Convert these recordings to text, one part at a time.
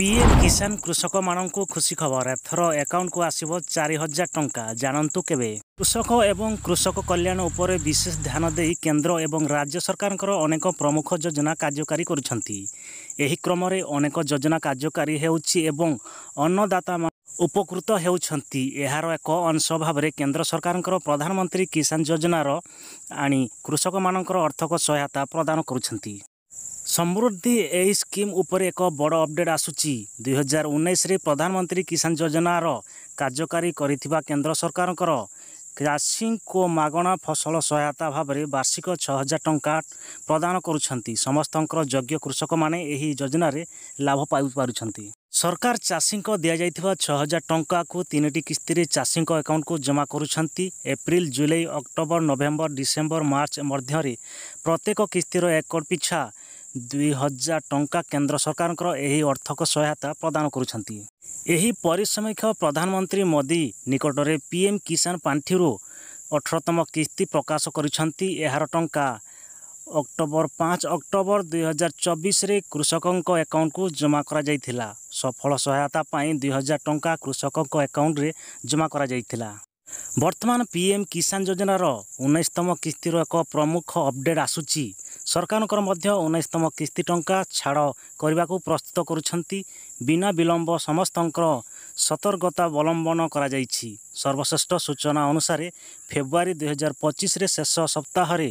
PM কিষାନ କୃଷକମାନଙ୍କୁ ଖୁସି ଖବର ଏଥର ଆକାଉଣ୍ଟକୁ ଆସିବ ଚାରି ହଜାର ଟଙ୍କା ଜାଣନ୍ତୁ କେବେ କୃଷକ ଏବଂ କୃଷକ କଲ୍ୟାଣ ଉପରେ ବିଶେଷ ଧ୍ୟାନ ଦେଇ କେନ୍ଦ୍ର ଏବଂ ରାଜ୍ୟ ସରକାରଙ୍କର ଅନେକ ପ୍ରମୁଖ ଯୋଜନା କାର୍ଯ୍ୟକାରୀ କରୁଛନ୍ତି ଏହି କ୍ରମରେ ଅନେକ ଯୋଜନା କାର୍ଯ୍ୟକାରୀ ହେଉଛି ଏବଂ ଅନ୍ନଦାତା ଉପକୃତ ହେଉଛନ୍ତି ଏହାର ଏକ ଅଂଶ ଭାବରେ କେନ୍ଦ୍ର ସରକାରଙ୍କର ପ୍ରଧାନମନ୍ତ୍ରୀ କିଷାନ ଯୋଜନାର ଆଣି କୃଷକମାନଙ୍କର ଅର୍ଥକ ସହାୟତା ପ୍ରଦାନ କରୁଛନ୍ତି ସମୃଦ୍ଧି ଏହି ସ୍କିମ୍ ଉପରେ ଏକ ବଡ଼ ଅପଡ଼େଟ୍ ଆସୁଛି ଦୁଇହଜାର ଉଣେଇଶରେ ପ୍ରଧାନମନ୍ତ୍ରୀ କିଷାନ ଯୋଜନାର କାର୍ଯ୍ୟକାରୀ କରିଥିବା କେନ୍ଦ୍ର ସରକାରଙ୍କର ଚାଷୀଙ୍କୁ ମାଗଣା ଫସଲ ସହାୟତା ଭାବରେ ବାର୍ଷିକ ଛଅ ହଜାର ଟଙ୍କା ପ୍ରଦାନ କରୁଛନ୍ତି ସମସ୍ତଙ୍କର ଯୋଗ୍ୟ କୃଷକମାନେ ଏହି ଯୋଜନାରେ ଲାଭ ପାଇପାରୁଛନ୍ତି ସରକାର ଚାଷୀଙ୍କ ଦିଆଯାଇଥିବା ଛଅ ହଜାର ଟଙ୍କାକୁ ତିନିଟି କିସ୍ତିରେ ଚାଷୀଙ୍କ ଆକାଉଣ୍ଟକୁ ଜମା କରୁଛନ୍ତି April July October November December March ମଧ୍ୟରେ ପ୍ରତ୍ୟେକ କିସ୍ତିର ଏକ ପିଛା ଦୁଇହଜାର ଟଙ୍କା କେନ୍ଦ୍ର ସରକାରଙ୍କର ଏହି ଅର୍ଥକ ସହାୟତା ପ୍ରଦାନ କରୁଛନ୍ତି ଏହି ପରିସମୀକ୍ଷ ପ୍ରଧାନମନ୍ତ୍ରୀ ମୋଦି ନିକଟରେ ପିଏମ୍ କିଷାନ ପାଣ୍ଠିରୁ ଅଠରତମ କିସ୍ତି ପ୍ରକାଶ କରିଛନ୍ତି ଏହାର ଟଙ୍କା ଅକ୍ଟୋବର ପାଞ୍ଚ ଅକ୍ଟୋବର ଦୁଇହଜାର ଚବିଶରେ କୃଷକଙ୍କ ଆକାଉଣ୍ଟକୁ ଜମା କରାଯାଇଥିଲା ସଫଳ ସହାୟତା ପାଇଁ ଦୁଇହଜାର ଟଙ୍କା କୃଷକଙ୍କ ଆକାଉଣ୍ଟରେ ଜମା କରାଯାଇଥିଲା ବର୍ତ୍ତମାନ ପିଏମ୍ କିଷାନ ଯୋଜନାର ଉଣେଇଶତମ କିସ୍ତିର ଏକ ପ୍ରମୁଖ ଅପଡ଼େଟ୍ ଆସୁଛି ସରକାରଙ୍କର ମଧ୍ୟ ଉଣେଇଶତମ କିସ୍ତି ଟଙ୍କା ଛାଡ଼ କରିବାକୁ ପ୍ରସ୍ତୁତ କରୁଛନ୍ତି ବିନା ବିଳମ୍ବ ସମସ୍ତଙ୍କର ସତର୍କତା ଅବଲମ୍ବନ କରାଯାଇଛି ସର୍ବଶ୍ରେଷ୍ଠ ସୂଚନା ଅନୁସାରେ ଫେବୃଆରୀ ଦୁଇହଜାର ପଚିଶରେ ଶେଷ ସପ୍ତାହରେ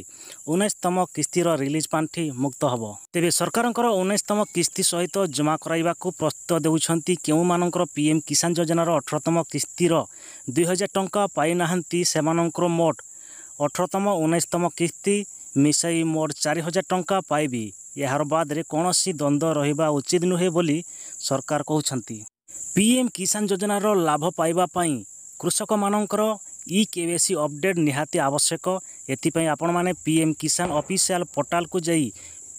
ଉଣେଇଶତମ କିସ୍ତିର ରିଲିଜ୍ ପାଣ୍ଠି ମୁକ୍ତ ହେବ ତେବେ ସରକାରଙ୍କର ଉଣେଇଶତମ କିସ୍ତି ସହିତ ଜମା କରାଇବାକୁ ପ୍ରସ୍ତୁତ ଦେଉଛନ୍ତି କେଉଁମାନଙ୍କର ପିଏମ୍ କିଷାନ ଯୋଜନାର ଅଠରତମ କିସ୍ତିର ଦୁଇହଜାର ଟଙ୍କା ପାଇନାହାନ୍ତି ସେମାନଙ୍କର ମୋଟ ଅଠରତମ ଉଣେଇଶତମ କିସ୍ତି ମିଶାଇ ମୋଟ ଚାରି ହଜାର ଟଙ୍କା ପାଇବି ଏହାର ବାଦରେ କୌଣସି ଦ୍ୱନ୍ଦ୍ୱ ରହିବା ଉଚିତ ନୁହେଁ ବୋଲି ସରକାର କହୁଛନ୍ତି ପିଏମ୍ କିଷାନ ଯୋଜନାର ଲାଭ ପାଇବା ପାଇଁ କୃଷକମାନଙ୍କର ଇ କେୱାଇସି ଅପଡ଼େଟ୍ ନିହାତି ଆବଶ୍ୟକ ଏଥିପାଇଁ ଆପଣମାନେ ପିଏମ୍ କିଷାନ ଅଫିସିଆଲ୍ ପୋର୍ଟାଲକୁ ଯାଇ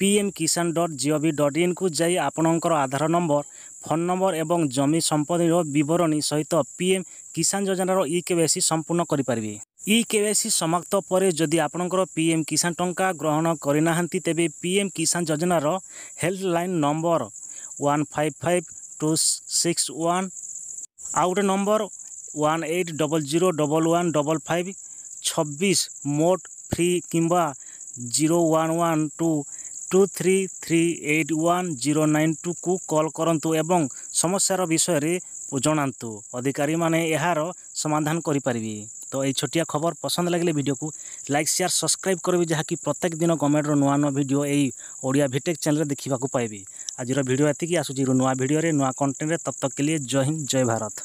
PM Kisan dot GOV dot ଇନ୍କୁ ଯାଇ ଆପଣଙ୍କର ଆଧାର ନମ୍ବର ଫୋନ୍ ନମ୍ବର ଏବଂ ଜମି ସମ୍ପତ୍ତିର ବିବରଣୀ ସହିତ ପି ଏମ୍ କିଷାନ ଯୋଜନାର ଇ କେ ୱାଇ ସି ସମ୍ପୂର୍ଣ୍ଣ କରିପାରିବେ ଇ କେ ୱାଇ ସି ସମାପ୍ତ ପରେ ଯଦି ଆପଣଙ୍କର ପି ଏମ୍ କିଷାନ ଟଙ୍କା ଗ୍ରହଣ କରିନାହାନ୍ତି ତେବେ ପି ଏମ୍ କିଷାନ ଯୋଜନାର helpline number one five five two six one ଆଉ ଗୋଟେ number one eight double zero double one double five ଛବିଶ ମୋଟ ଫ୍ରି କିମ୍ବା zero one one two two three three eight one zero nine ଟୁକୁ call କରନ୍ତୁ ଏବଂ ସମସ୍ୟାର ବିଷୟରେ ଜଣାନ୍ତୁ ଅଧିକାରୀମାନେ ଏହାର ସମାଧାନ କରିପାରିବେ ତ ଏଇ ଛୋଟିଆ ଖବର ପସନ୍ଦ ଲାଗିଲେ ଭିଡ଼ିଓକୁ ଲାଇକ୍ ସେୟାର ସବସ୍କ୍ରାଇବ୍ କରିବେ ଯାହାକି ପ୍ରତ୍ୟେକ ଦିନ ଗଭର୍ଣ୍ଣମେଣ୍ଟର ନୂଆ ନୂଆ ଭିଡ଼ିଓ ଏଇ ଓଡ଼ିଆ ଭିଟେକ୍ ଚ୍ୟାନେଲରେ ଦେଖିବାକୁ ପାଇବେ ଆଜିର ଭିଡ଼ିଓ ଏତିକି ଆସୁଛି ନୂଆ ଭିଡ଼ିଓରେ ନୂଆ କଣ୍ଟେଣ୍ଟରେ ତପ୍ତକ ଲିଏ ଜୟ ହିନ୍ଦ ଜୟ ଭାରତ